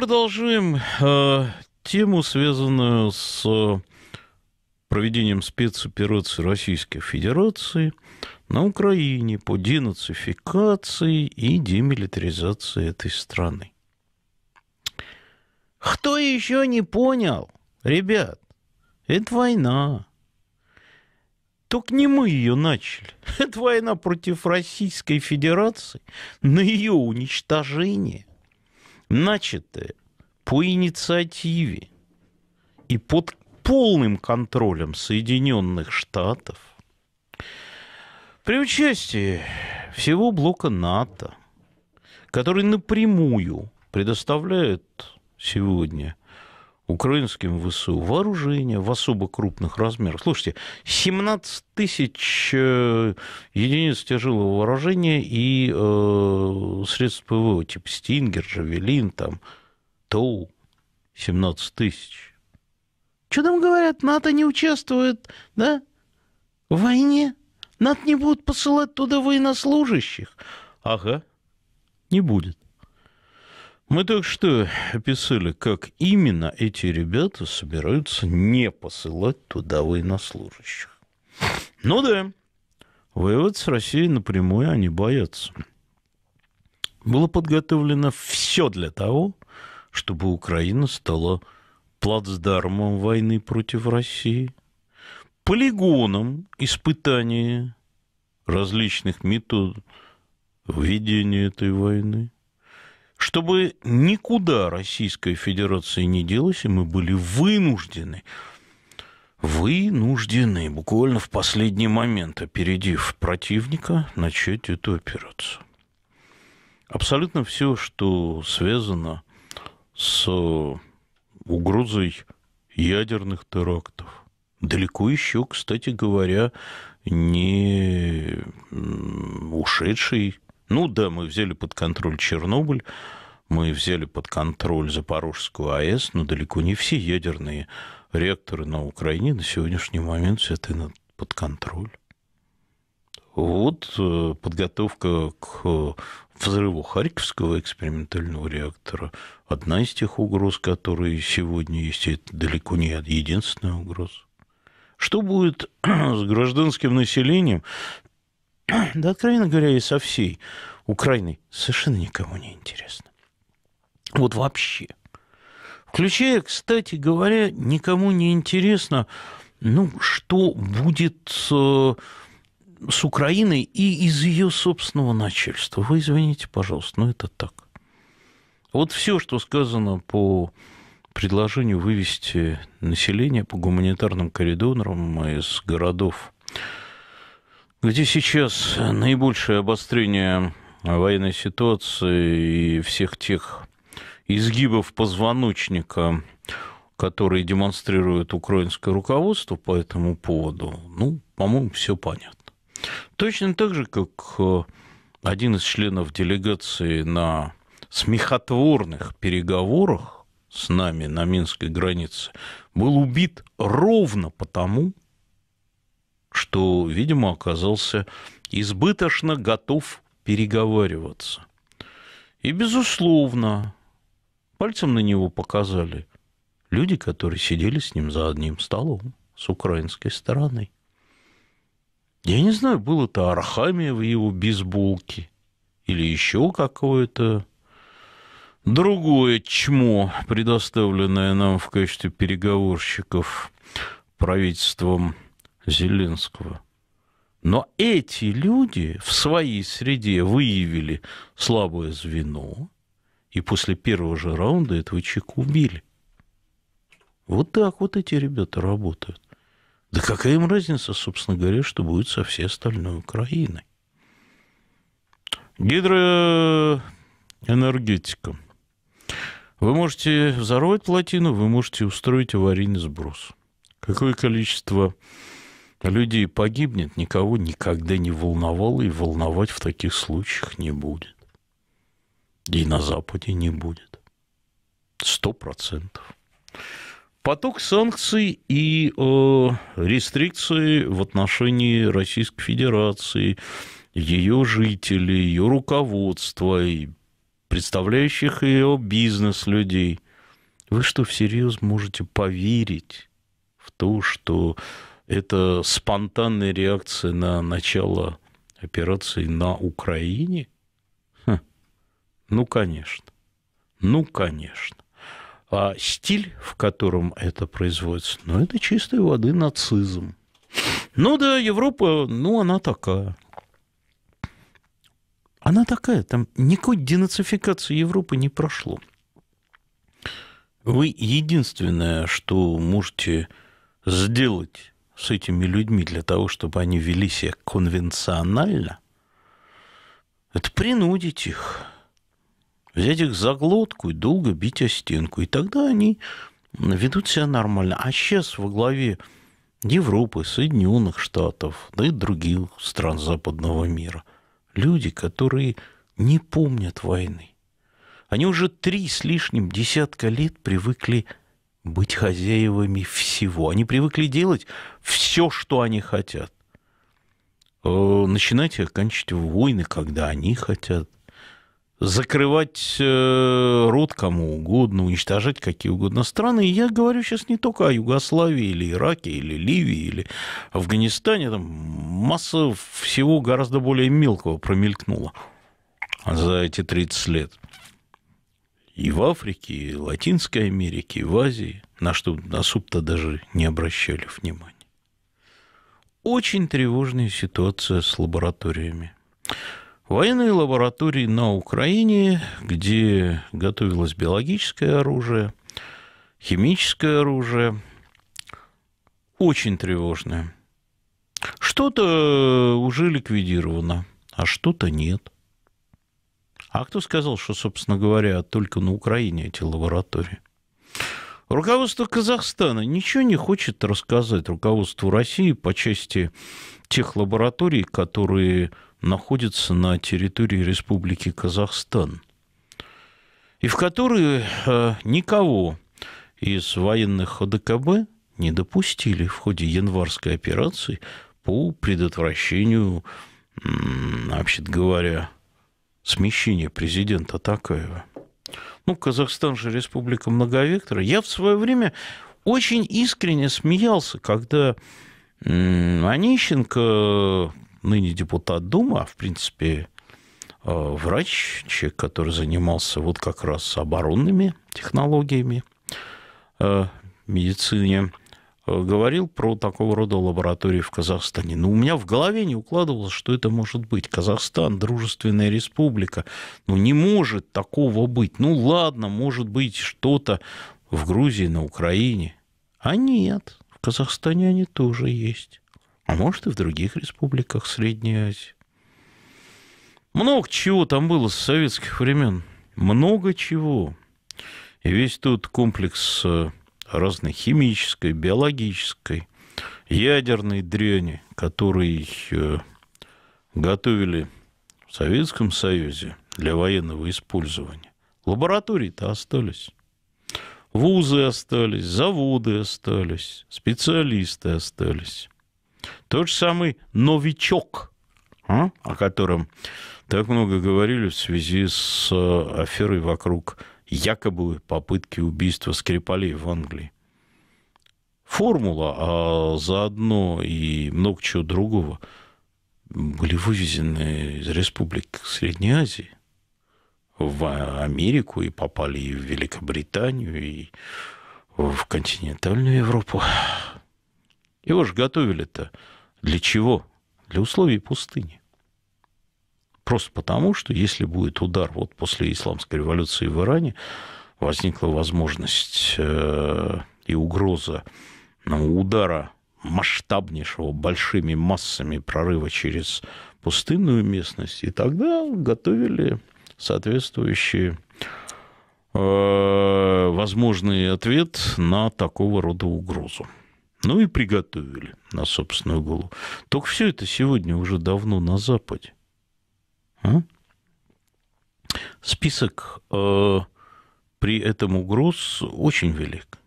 продолжим э, тему, связанную с э, проведением спецоперации Российской Федерации на Украине по денацификации и демилитаризации этой страны. Кто еще не понял, ребят, это война. Только не мы ее начали. Это война против Российской Федерации на ее уничтожение начатое по инициативе и под полным контролем Соединенных Штатов, при участии всего блока НАТО, который напрямую предоставляет сегодня украинским ВСУ вооружение в особо крупных размерах. Слушайте, 17 тысяч э, единиц тяжелого вооружения и э, средств ПВО, типа «Стингер», «Жавелин», там, «Тоу», 17 тысяч. Что там говорят? НАТО не участвует, да, в войне? НАТО не будут посылать туда военнослужащих? Ага, не будет. Мы только что описали, как именно эти ребята собираются не посылать туда военнослужащих. Ну да, воевать с Россией напрямую они боятся. Было подготовлено все для того, чтобы Украина стала плацдармом войны против России, полигоном испытания различных методов ведения этой войны – чтобы никуда Российская Федерация не делась, и мы были вынуждены вынуждены буквально в последний момент, опередив противника, начать эту операцию. Абсолютно все, что связано с угрозой ядерных терактов, далеко еще, кстати говоря, не ушедший ну да, мы взяли под контроль Чернобыль, мы взяли под контроль Запорожскую АЭС, но далеко не все ядерные реакторы на Украине на сегодняшний момент взяты под контроль. Вот э, подготовка к э, взрыву Харьковского экспериментального реактора – одна из тех угроз, которые сегодня есть, и это далеко не единственная угроза. Что будет с гражданским населением, Да, откровенно говоря, и со всей Украины совершенно никому не интересно. Вот вообще. Включая, кстати говоря, никому не интересно, ну, что будет э, с Украиной и из ее собственного начальства. Вы извините, пожалуйста, но это так. Вот все, что сказано по предложению вывести население по гуманитарным коридорам из городов где сейчас наибольшее обострение военной ситуации и всех тех изгибов позвоночника, которые демонстрирует украинское руководство по этому поводу, ну, по-моему, все понятно. Точно так же, как э, один из членов делегации на смехотворных переговорах с нами на минской границе был убит ровно потому, что, видимо, оказался избыточно готов переговариваться. И, безусловно, пальцем на него показали люди, которые сидели с ним за одним столом с украинской стороны. Я не знаю, было это Архамия в его бейсболке или еще какое-то другое чмо, предоставленное нам в качестве переговорщиков правительством Зеленского. Но эти люди в своей среде выявили слабое звено, и после первого же раунда этого чека убили. Вот так вот эти ребята работают. Да какая им разница, собственно говоря, что будет со всей остальной Украиной? Гидроэнергетика. Вы можете взорвать плотину, вы можете устроить аварийный сброс. Какое количество людей погибнет, никого никогда не волновало и волновать в таких случаях не будет. И на Западе не будет. Сто процентов. Поток санкций и э, рестрикции в отношении Российской Федерации, ее жителей, ее руководства, и представляющих ее бизнес людей. Вы что, всерьез можете поверить в то, что это спонтанная реакция на начало операции на Украине? Хм. Ну, конечно. Ну, конечно. А стиль, в котором это производится, ну, это чистой воды нацизм. Ну да, Европа, ну, она такая. Она такая, там никакой денацификации Европы не прошло. Вы единственное, что можете сделать с этими людьми для того, чтобы они вели себя конвенционально, это принудить их, взять их за глотку и долго бить о стенку. И тогда они ведут себя нормально. А сейчас во главе Европы, Соединенных Штатов, да и других стран западного мира люди, которые не помнят войны. Они уже три с лишним десятка лет привыкли быть хозяевами всего. Они привыкли делать все, что они хотят. Э, начинать и оканчивать войны, когда они хотят. Закрывать э, рот кому угодно, уничтожать какие угодно страны. И я говорю сейчас не только о Югославии или Ираке, или Ливии, или Афганистане. Там масса всего гораздо более мелкого промелькнула за эти 30 лет и в Африке, и в Латинской Америке, и в Азии, на что на суп-то даже не обращали внимания. Очень тревожная ситуация с лабораториями. Военные лаборатории на Украине, где готовилось биологическое оружие, химическое оружие, очень тревожное. Что-то уже ликвидировано, а что-то нет – а кто сказал, что, собственно говоря, только на Украине эти лаборатории? Руководство Казахстана ничего не хочет рассказать руководству России по части тех лабораторий, которые находятся на территории Республики Казахстан, и в которые э, никого из военных ОДКБ не допустили в ходе январской операции по предотвращению, вообще говоря, смещение президента Такаева. Ну, Казахстан же республика многовектора. Я в свое время очень искренне смеялся, когда Онищенко, ныне депутат Думы, а в принципе э, врач, человек, который занимался вот как раз оборонными технологиями э, медицине, Э, говорил про такого рода лаборатории в Казахстане. Но у меня в голове не укладывалось, что это может быть. Казахстан, дружественная республика. Ну, не может такого быть. Ну, ладно, может быть, что-то в Грузии, на Украине. А нет, в Казахстане они тоже есть. А может, и в других республиках Средней Азии. Много чего там было с советских времен. Много чего. И весь тот комплекс э, разной химической, биологической, ядерной дряни, которые э, готовили в Советском Союзе для военного использования. Лаборатории-то остались. Вузы остались, заводы остались, специалисты остались. Тот же самый «Новичок», а, о котором так много говорили в связи с э, аферой вокруг якобы попытки убийства Скрипалей в Англии. Формула, а заодно и много чего другого, были вывезены из республик Средней Азии в Америку и попали и в Великобританию, и в континентальную Европу. Его же готовили-то для чего? Для условий пустыни. Просто потому, что если будет удар вот после исламской революции в Иране, возникла возможность э, и угроза э, удара масштабнейшего большими массами прорыва через пустынную местность, и тогда готовили соответствующие э, возможный ответ на такого рода угрозу. Ну и приготовили на собственную голову. Только все это сегодня уже давно на Западе. А? Список э, при этом угроз очень велик.